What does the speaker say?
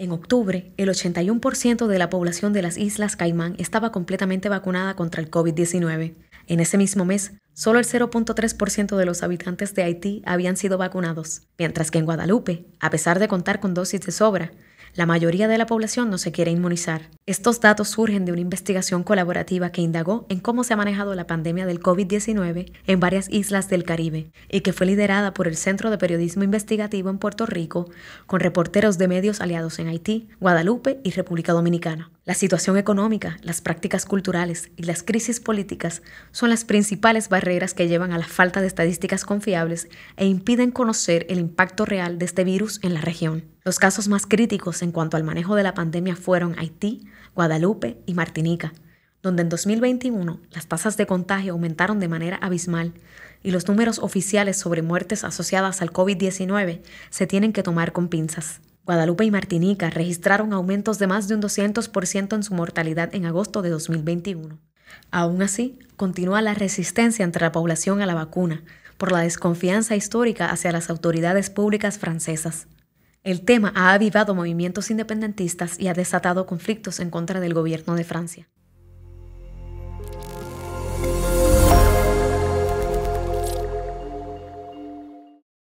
En octubre, el 81% de la población de las Islas Caimán estaba completamente vacunada contra el COVID-19. En ese mismo mes, solo el 0.3% de los habitantes de Haití habían sido vacunados, mientras que en Guadalupe, a pesar de contar con dosis de sobra, la mayoría de la población no se quiere inmunizar. Estos datos surgen de una investigación colaborativa que indagó en cómo se ha manejado la pandemia del COVID-19 en varias islas del Caribe y que fue liderada por el Centro de Periodismo Investigativo en Puerto Rico con reporteros de medios aliados en Haití, Guadalupe y República Dominicana. La situación económica, las prácticas culturales y las crisis políticas son las principales barreras que llevan a la falta de estadísticas confiables e impiden conocer el impacto real de este virus en la región. Los casos más críticos en cuanto al manejo de la pandemia fueron Haití, Guadalupe y Martinica, donde en 2021 las tasas de contagio aumentaron de manera abismal y los números oficiales sobre muertes asociadas al COVID-19 se tienen que tomar con pinzas. Guadalupe y Martinica registraron aumentos de más de un 200% en su mortalidad en agosto de 2021. Aún así, continúa la resistencia entre la población a la vacuna por la desconfianza histórica hacia las autoridades públicas francesas. El tema ha avivado movimientos independentistas y ha desatado conflictos en contra del gobierno de Francia.